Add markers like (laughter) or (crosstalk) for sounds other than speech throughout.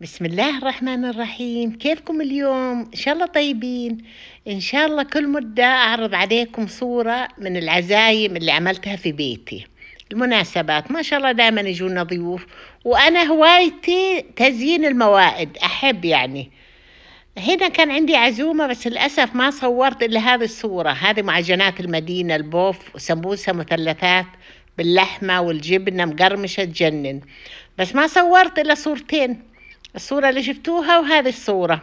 بسم الله الرحمن الرحيم كيفكم اليوم ان شاء الله طيبين ان شاء الله كل مده اعرض عليكم صوره من العزايم اللي عملتها في بيتي المناسبات ما شاء الله دائما يجونا ضيوف وانا هوايتي تزيين الموائد احب يعني هنا كان عندي عزومه بس للاسف ما صورت الا هذه الصوره هذه معجنات المدينه البوف وسمبوسة مثلثات باللحمه والجبنه مقرمشه تجنن بس ما صورت الا صورتين الصورة اللي شفتوها وهذه الصورة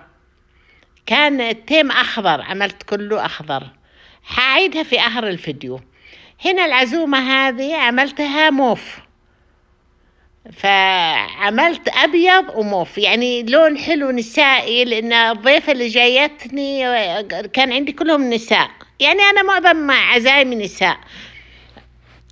كان التيم أخضر عملت كله أخضر حاعيدها في آخر الفيديو هنا العزومة هذه عملتها موف فعملت أبيض وموف يعني لون حلو نسائي لأن الضيفة اللي جايتني كان عندي كلهم نساء يعني أنا معظم مع عزايمي نساء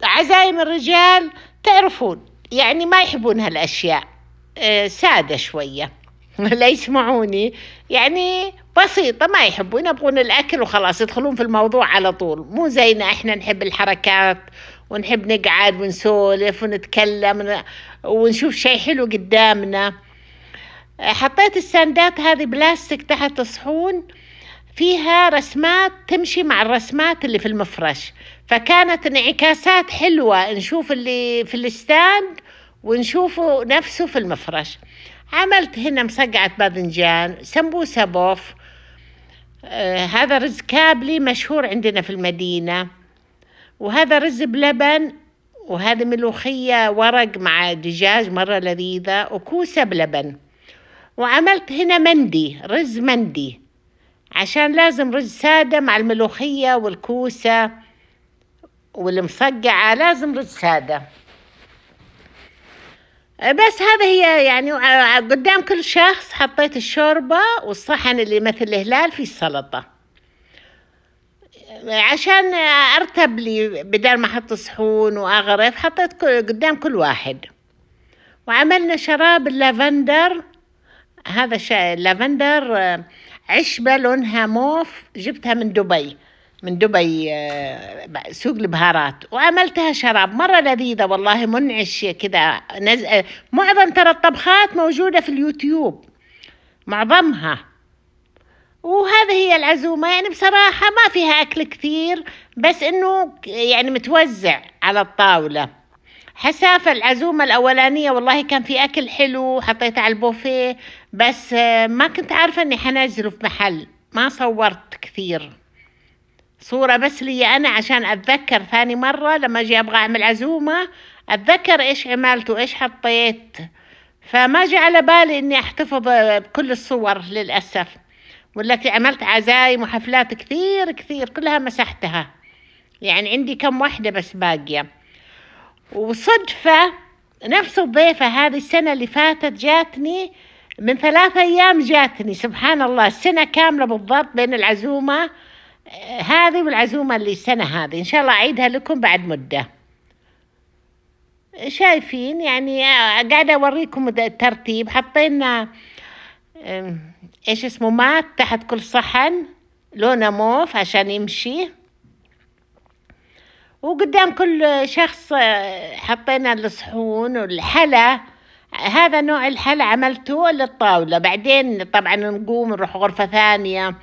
عزايم الرجال تعرفون يعني ما يحبون هالأشياء آه، سادة شوية (laughs) لا يسمعوني يعني بسيطة ما يحبون يبغون الأكل وخلاص يدخلون في الموضوع على طول مو زينا إحنا نحب الحركات ونحب نقعد ونسولف ونتكلم ونشوف شيء حلو قدامنا آه، حطيت الساندات هذه بلاستيك تحت الصحون فيها رسمات تمشي مع الرسمات اللي في المفرش فكانت انعكاسات حلوة نشوف اللي في الستاند ونشوفه نفسه في المفرش عملت هنا مسقعة باذنجان سمبوسة بوف آه هذا رز كابلي مشهور عندنا في المدينة وهذا رز بلبن وهذا ملوخية ورق مع دجاج مرة لذيذة وكوسة بلبن وعملت هنا مندي رز مندي عشان لازم رز سادة مع الملوخية والكوسة والمصقعة لازم رز سادة بس هذا هي يعني آه، قدام كل شخص حطيت الشوربة والصحن اللي مثل الهلال في السلطة عشان ارتب لي بدل ما احط صحون واغرف حطيت قدام كل واحد وعملنا شراب اللافندر هذا اللافندر آه، عشبة لونها موف جبتها من دبي من دبي آه، سوق البهارات وعملتها شراب مرة لذيذة والله منعش كذا نز... آه، معظم ترى الطبخات موجودة في اليوتيوب معظمها وهذه هي العزومة يعني بصراحة ما فيها أكل كثير بس إنه يعني متوزع على الطاولة حسافة العزومة الأولانية والله كان في أكل حلو حطيته على البوفيه بس آه، ما كنت عارفة إني حنزله في محل ما صورت كثير صورة بس لي أنا عشان أتذكر ثاني مرة لما أجي أبغى أعمل عزومة أتذكر إيش عملت وإيش حطيت فما جاء على بالي إني أحتفظ بكل الصور للأسف والتي عملت عزايم وحفلات كثير كثير كلها مسحتها يعني عندي كم واحدة بس باقية وصدفة نفس الضيفة هذه السنة اللي فاتت جاتني من ثلاثة أيام جاتني سبحان الله السنة كاملة بالضبط بين العزومة هذه والعزومة اللي السنة هذه إن شاء الله أعيدها لكم بعد مدة شايفين يعني قاعدة أوريكم الترتيب حطينا إيش اسمه مات تحت كل صحن لونه موف عشان يمشي وقدام كل شخص حطينا الصحون والحلا هذا نوع الحلا عملته للطاولة بعدين طبعا نقوم نروح غرفة ثانية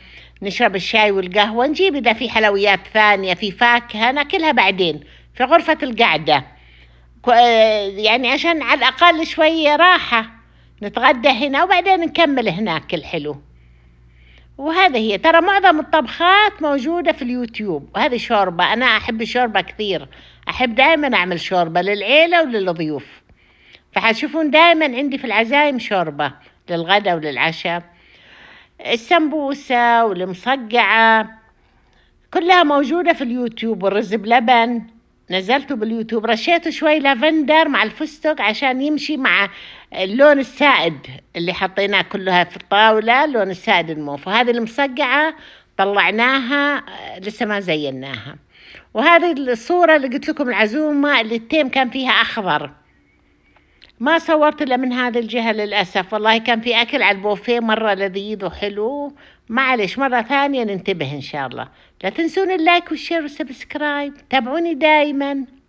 نشرب الشاي والقهوة نجيب إذا في حلويات ثانية في فاكهة ناكلها بعدين في غرفة القعدة آه، يعني عشان على الأقل شوية راحة نتغدى هنا وبعدين نكمل هناك الحلو وهذا هي ترى معظم الطبخات موجودة في اليوتيوب وهذه شوربة أنا أحب الشوربة كثير أحب دائما أعمل شوربة للعيلة وللضيوف فحتشوفون دائما عندي في العزايم شوربة للغدا وللعشاء السمبوسة والمصقعة كلها موجودة في اليوتيوب والرز بلبن نزلته باليوتيوب رشيته شوي لافندر مع الفستق عشان يمشي مع اللون السائد اللي حطيناه كلها في الطاولة اللون السائد الموف وهذه المصقعة طلعناها لسه ما زيناها وهذه الصورة اللي قلت لكم العزومة اللي التيم كان فيها أخضر ما صورت الا من هذه الجهه للاسف والله كان في اكل على البوفيه مره لذيذ وحلو معلش مره ثانيه ننتبه ان شاء الله لا تنسون اللايك والشير والسبسكرايب تابعوني دائما